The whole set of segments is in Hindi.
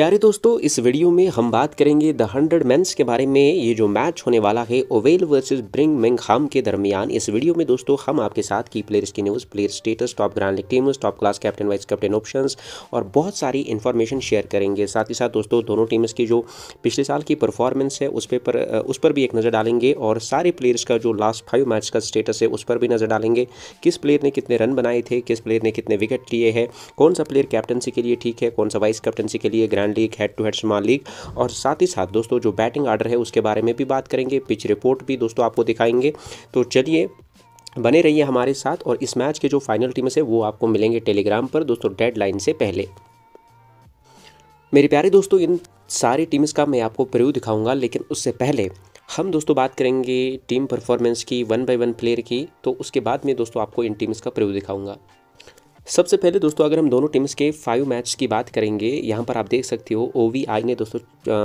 प्यारे दोस्तों इस वीडियो में हम बात करेंगे द हंड्रेड मेंस के बारे में ये जो मैच होने वाला है ओवेल वर्सेस ब्रिंग मिंग हम के दरमियान इस वीडियो में दोस्तों हम आपके साथ की प्लेयर्स की news player status top grand league teams top class captain vice captain option और बहुत सारी इन्फॉर्मेशन शेयर करेंगे साथ ही साथ दोस्तों दोनों टीम्स की जो पिछले साल की परफॉर्मेंस है उस पर उस पर भी एक नज़र डालेंगे और सारे प्लेयर्स का जो लास्ट फाइव मैच का स्टेटस है उस पर भी नज़र डालेंगे किस प्लेयर ने कितने रन बनाए थे किस प्लेयर ने कितने विकेट लिए हैं कौन सा प्लेयर कैप्टनसी के लिए ठीक है कौन सा वाइस कैप्टनसी के लिए grand one league head to head small league और साथ ही साथ दोस्तों जो बैटिंग ऑर्डर है उसके बारे में भी बात करेंगे पिच रिपोर्ट भी दोस्तों आपको दिखाएंगे तो चलिए बने रहिए हमारे साथ और इस मैच के जो फाइनल टीम्स है वो आपको मिलेंगे टेलीग्राम पर दोस्तों डेडलाइन से पहले मेरे प्यारे दोस्तों इन सारी टीम्स का मैं आपको प्रिव्यू दिखाऊंगा लेकिन उससे पहले हम दोस्तों बात करेंगे टीम परफॉर्मेंस की वन बाय वन प्लेयर की तो उसके बाद में दोस्तों आपको इन टीम्स का प्रिव्यू दिखाऊंगा सबसे पहले दोस्तों अगर हम दोनों टीम्स के फाइव मैच की बात करेंगे यहाँ पर आप देख सकते हो ओ ने दोस्तों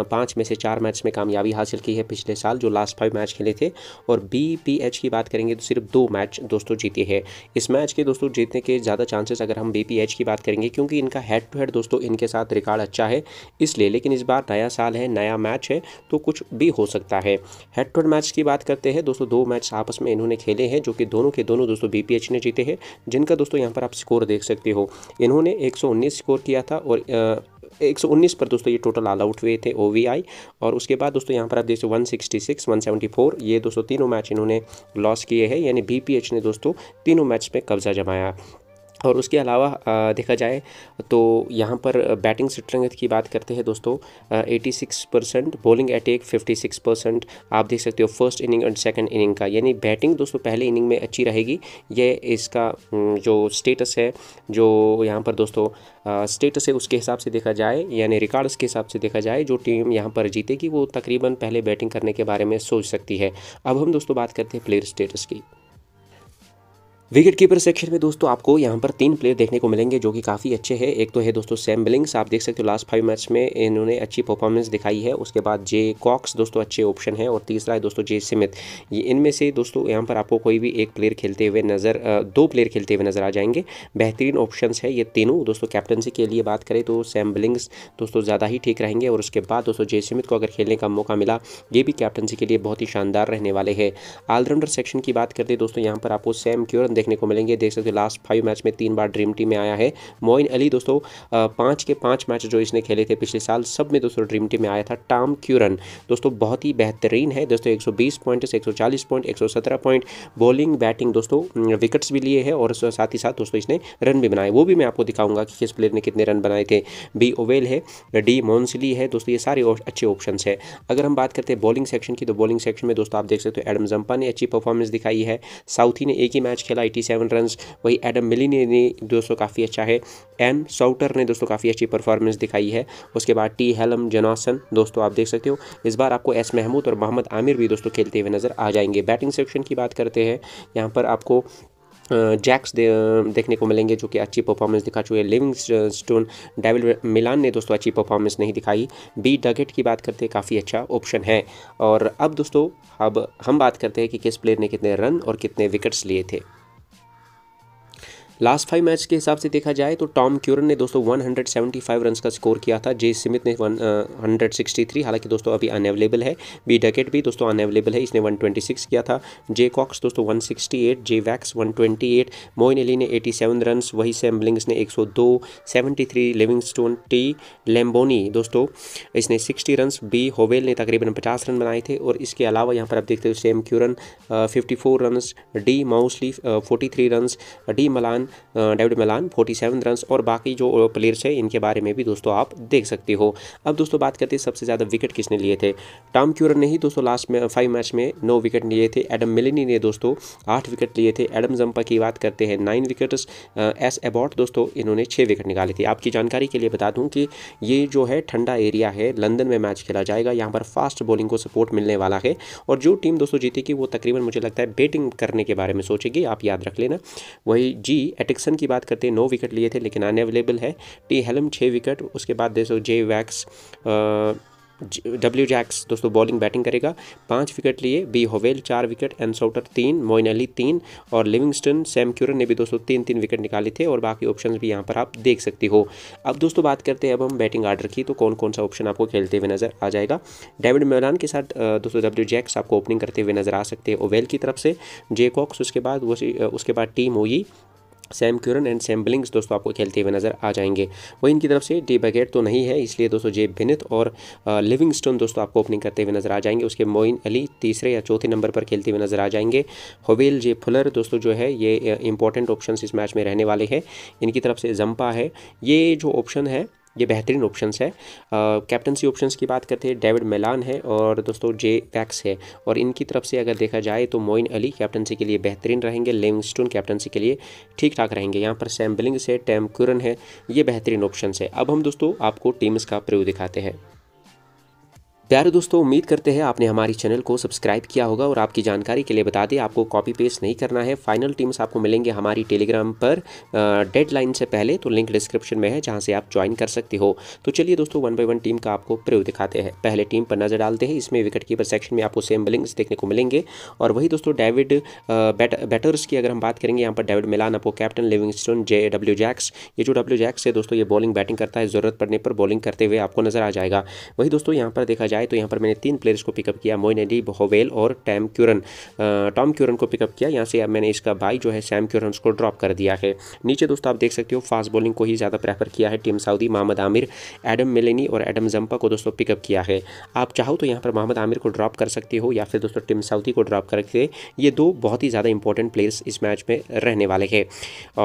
पाँच में से चार मैच में कामयाबी हासिल की है पिछले साल जो लास्ट फाइव मैच खेले थे और बी की बात करेंगे तो सिर्फ दो मैच दोस्तों जीते हैं इस मैच के दोस्तों जीतने के ज़्यादा चांसेस अगर हम बी की बात करेंगे क्योंकि इनका हेड टू हेड दोस्तों इनके साथ रिकॉर्ड अच्छा है इसलिए लेकिन इस बार नया साल है नया मैच है तो कुछ भी हो सकता है हेड टू हेड मैच की बात करते हैं दोस्तों दो मैच आपस में इन्होंने खेले हैं जो कि दोनों के दोनों दोस्तों बी ने जीते हैं जिनका दोस्तों यहाँ पर आप स्कोर देख सकते हो इन्होंने 119 स्कोर किया था और आ, 119 पर दोस्तों ये टोटल ऑल आउट हुए थे ओ और उसके बाद दोस्तों यहाँ पर आप देख सकते वन सिक्सटी सिक्स ये दोस्तों तीनों मैच इन्होंने लॉस किए हैं यानी बी ने दोस्तों तीनों मैच में कब्जा जमाया और उसके अलावा देखा जाए तो यहाँ पर बैटिंग स्ट्रेंथ की बात करते हैं दोस्तों 86 परसेंट बॉलिंग अटैक 56 परसेंट आप देख सकते हो first inning and second inning का यानी बैटिंग दोस्तों पहले इनिंग में अच्छी रहेगी ये इसका जो स्टेटस है जो यहाँ पर दोस्तों स्टेटस है उसके हिसाब से देखा जाए यानी रिकॉर्ड्स के हिसाब से देखा जाए जो टीम यहाँ पर जीतेगी वो तकरीबन पहले बैटिंग करने के बारे में सोच सकती है अब हम दोस्तों बात करते हैं प्लेयर स्टेटस की विकेट कीपर सेक्शन में दोस्तों आपको यहाँ पर तीन प्लेयर देखने को मिलेंगे जो कि काफ़ी अच्छे हैं एक तो है दोस्तों सैम बिलिंग्स आप देख सकते हो लास्ट फाइव मैच में इन्होंने अच्छी परफॉर्मेंस दिखाई है उसके बाद जे कॉक्स दोस्तों अच्छे ऑप्शन है और तीसरा है दोस्तों जे सिमित ये इनमें से दोस्तों यहाँ पर आपको कोई भी एक प्लेयर खेलते हुए नज़र दो प्लेयर खेलते हुए नज़र आ जाएंगे बेहतरीन ऑप्शन है ये तीनों दोस्तों कैप्टनसी के लिए बात करें तो सैम बिलिंग्स दोस्तों ज़्यादा ही ठीक रहेंगे और उसके बाद दोस्तों जे सिमित को अगर खेलने का मौका मिला ये भी कैप्टनसी के लिए बहुत ही शानदार रहने वाले हैं ऑलराउंडर सेक्शन की बात करते दोस्तों यहाँ पर आपको सैम क्योर देखने को मिलेंगे देख सकते हो लास्ट फाइव मैच में तीन बार ड्रीम टीम में आया है मोइन अली दोस्तों पाँच के पाँच मैच जो इसने खेले थे पिछले साल सब में दोस्तों ड्रीम टीम में आया था टाम क्यूरन दोस्तों बहुत ही बेहतरीन है दोस्तों एक पॉइंट से 140 पॉइंट एक पॉइंट बॉलिंग बैटिंग दोस्तों विकेट्स भी लिए हैं और साथ ही साथ दोस्तों इसने रन भी बनाए वो भी मैं आपको दिखाऊंगा कि किस प्लेयर ने कितने रन बनाए थे बी ओवेल है डी मोन्सली है दोस्तों ये सारे अच्छे ऑप्शन है अगर हम बात करते हैं बॉलिंग सेक्शन की तो बॉलिंग सेक्शन में दोस्तों आप देख सकते हो एडम जंपा ने अच्छी परफॉर्मेंस दिखाई है साउथी ने एक ही मैच खेला एटी सेवन रन वही एडम मिली ने दोस्तों काफ़ी अच्छा है एम साउटर ने दोस्तों काफ़ी अच्छी परफॉर्मेंस दिखाई है उसके बाद टी हेलम जनासन दोस्तों आप देख सकते हो इस बार आपको एस महमूद और मोहम्मद आमिर भी दोस्तों खेलते हुए नज़र आ जाएंगे बैटिंग सेक्शन की बात करते हैं यहाँ पर आपको जैक्स दे, देखने को मिलेंगे जो कि अच्छी परफॉर्मेंस दिखा चुके हैं लिविंग स्टोन डेविल मिलान ने दोस्तों अच्छी परफॉर्मेंस नहीं दिखाई बी डगेट की बात करते हैं काफ़ी अच्छा ऑप्शन है और अब दोस्तों अब हम बात करते हैं कि किस प्लेयर ने कितने रन और कितने विकेट्स लिए थे लास्ट फाइव मैच के हिसाब से देखा जाए तो टॉम क्यूरन ने दोस्तों 175 रन का स्कोर किया था जे स्मिथ ने वन हंड्रेड सिक्सटी थ्री हालांकि दोस्तों अभी अनअवेलेबल है बी डकेट भी दोस्तों अनअवेलेबल है इसने 126 किया था जे कॉक्स दोस्तों 168 जे वैक्स 128 मोइन अली ने 87 रन वही सेम बिलिंग्स ने 102 लिविंग लिविंगस्टोन टी लेम्बोनी दोस्तों इसने सिक्सटी रनस बी होवेल ने तकरीबन पचास रन बनाए थे और इसके अलावा यहाँ पर आप देखते हो Sam Curran four run D Mousley three runs D Malan David Malan forty seven run और बाकी जो प्लेयर्स हैं इनके बारे में भी दोस्तों आप देख सकते हो अब दोस्तों बात करते हैं सबसे ज़्यादा विकेट किसने लिए थे टॉम क्यूरन ने ही दोस्तों लास्ट में फाइव मैच में नौ विकेट लिए थे एडम मिलिनी ने दोस्तों आठ विकेट लिए थे एडम जम्पा की बात करते हैं नाइन विकेट्स एस एबॉट दोस्तों इन्होंने छः विकेट निकाले थे आपकी जानकारी के लिए बता दूँ कि ये जो है ठंडा एरिया है लंदन में मैच खेला जाएगा यहाँ पर फास्ट बॉलिंग को सपोर्ट मिलने वाला है और जो टीम दोस्तों जीतेगी वो तकरीबन मुझे लगता है बैटिंग करने के बारे में सोचेगी आप याद रख लेना वही जी एटिक्सन की बात करते हैं नौ विकेट लिए थे लेकिन अनअवेलेबल है टी हेलम छः विकेट उसके बाद देखो जे वैक्स डब्ल्यू जैक्स दोस्तों बॉलिंग बैटिंग करेगा पाँच विकेट लिए बी होवेल चार विकेट एन सोटर तीन मोइन अली तीन और लिविंगस्टन सैम क्यूरन ने भी दोस्तों तीन तीन विकेट निकाले थे और बाकी ऑप्शन भी यहाँ पर आप देख सकते हो अब दोस्तों बात करते हैं अब हम बैटिंग आर्डर की तो कौन कौन सा ऑप्शन आपको खेलते हुए नजर आ जाएगा डेविड मेलान के साथ दोस्तों डब्ल्यू जैक्स आपको ओपनिंग करते हुए नजर आ सकते हैं ओवेल की तरफ से जे कॉक्स उसके बाद उसके बाद टीम होगी Sam Curran and Sam Billings दोस्तों आपको खेलते हुए नजर आ जाएंगे वो इनकी तरफ से डी बगेट तो नहीं है इसलिए दोस्तों जेब बिनित और लिविंगस्टोन दोस्तों आपको ओपनिंग करते हुए नजर आ जाएंगे उसके मोइन अली तीसरे या चौथे नंबर पर खेलते हुए नजर आ जाएंगे होवेल जे फुलर दोस्तों जो है ये इंपॉर्टेंट ऑप्शन इस मैच में रहने वाले हैं इनकी तरफ से जम्पा है ये जो ऑप्शन है ये बेहतरीन ऑप्शंस है कैप्टनसी ऑप्शंस की बात करते हैं डेविड मेलान है और दोस्तों जे वैक्स है और इनकी तरफ से अगर देखा जाए तो मोइन अली कैप्टनसी के लिए बेहतरीन रहेंगे लेविंगस्टोन कैप्टनसी के लिए ठीक ठाक रहेंगे यहाँ पर सैम्बलिंग्स है कुरन है ये बेहतरीन ऑप्शन है अब हम दोस्तों आपको टीम्स का प्रयोग दिखाते हैं प्यारे दोस्तों उम्मीद करते हैं आपने हमारी चैनल को सब्सक्राइब किया होगा और आपकी जानकारी के लिए बता दें आपको कॉपी पेस्ट नहीं करना है फाइनल टीम्स आपको मिलेंगे हमारी टेलीग्राम पर डेडलाइन से पहले तो लिंक डिस्क्रिप्शन में है जहां से आप ज्वाइन कर सकते हो तो चलिए दोस्तों वन बाई वन टीम का आपको प्रयोग दिखाते हैं पहले टीम पर नजर डालते हैं इसमें विकेट कीपर सेक्शन में आपको सेम बिलिंग्स देखने को मिलेंगे और वही दोस्तों डेविड बैटर्स की अगर हम बात करेंगे यहाँ पर डेविड मिलान आपको captain Livingstone J W Jacks ये जो डब्ल्यू जैक्स है दोस्तों ये बॉलिंग बैटिंग करता है ज़रूरत पड़ने पर बॉलिंग करते हुए आपको नजर आ जाएगा वही दोस्तों यहाँ पर देखा जाए तो यहाँ पर मैंने तीन प्लेयर्स को पिकअप किया मोइन एडी होवेल और टैम क्यूरन टॉम क्यूरन को पिकअप किया यहाँ से अब मैंने इसका भाई जो है सैम क्यूरन को ड्रॉप कर दिया है नीचे दोस्तों आप देख सकते हो फास्ट बॉलिंग को ही ज़्यादा प्रेफर किया है team Southee Mohammad Amir Adam Milne और एडम जम्पा को दोस्तों पिकअप किया है आप चाहो तो यहाँ पर मोहम्मद आमिर को ड्रॉप कर सकते हो या फिर दोस्तों टीम साउदी को ड्रॉप करके ये दो बहुत ही ज़्यादा इंपॉर्टेंट प्लेयर्स इस मैच में रहने वाले हैं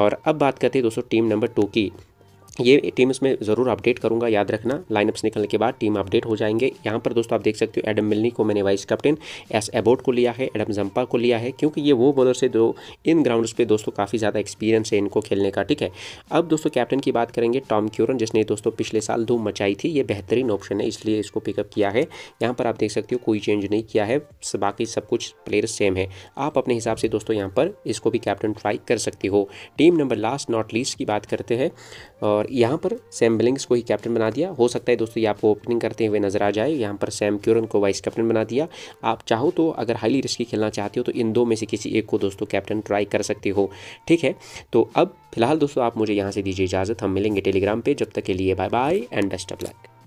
और अब बात करते हैं दोस्तों टीम नंबर टू की ये टीम इसमें ज़रूर अपडेट करूंगा याद रखना लाइनअप्स निकलने के बाद टीम अपडेट हो जाएंगे यहाँ पर दोस्तों आप देख सकते हो एडम मिलनी को मैंने वाइस कैप्टन एस एबोट को लिया है एडम जंपा को लिया है क्योंकि ये वो बॉलर से जो इन ग्राउंड्स पे दोस्तों काफ़ी ज़्यादा एक्सपीरियंस है इनको खेलने का ठीक है अब दोस्तों कैप्टन की बात करेंगे टॉम क्यूरन जिसने दोस्तों पिछले साल धूम मचाई थी ये बेहतरीन ऑप्शन है इसलिए इसको पिकअप किया है यहाँ पर आप देख सकते हो कोई चेंज नहीं किया है बाकी सब कुछ प्लेयर सेम है आप अपने हिसाब से दोस्तों यहाँ पर इसको भी कैप्टन ट्राई कर सकती हो team number last not least की बात करते हैं और यहाँ पर सैम बिलिंग्स को ही कैप्टन बना दिया हो सकता है दोस्तों ये आपको ओपनिंग करते हुए नजर आ जाए यहाँ पर सैम क्यूरन को वाइस कैप्टन बना दिया आप चाहो तो अगर हाईली रिस्की खेलना चाहते हो तो इन दो में से किसी एक को दोस्तों कैप्टन ट्राई कर सकते हो ठीक है तो अब फिलहाल दोस्तों आप मुझे यहाँ से दीजिए इजाज़त हम मिलेंगे टेलीग्राम पर जब तक के लिए bye bye and best of luck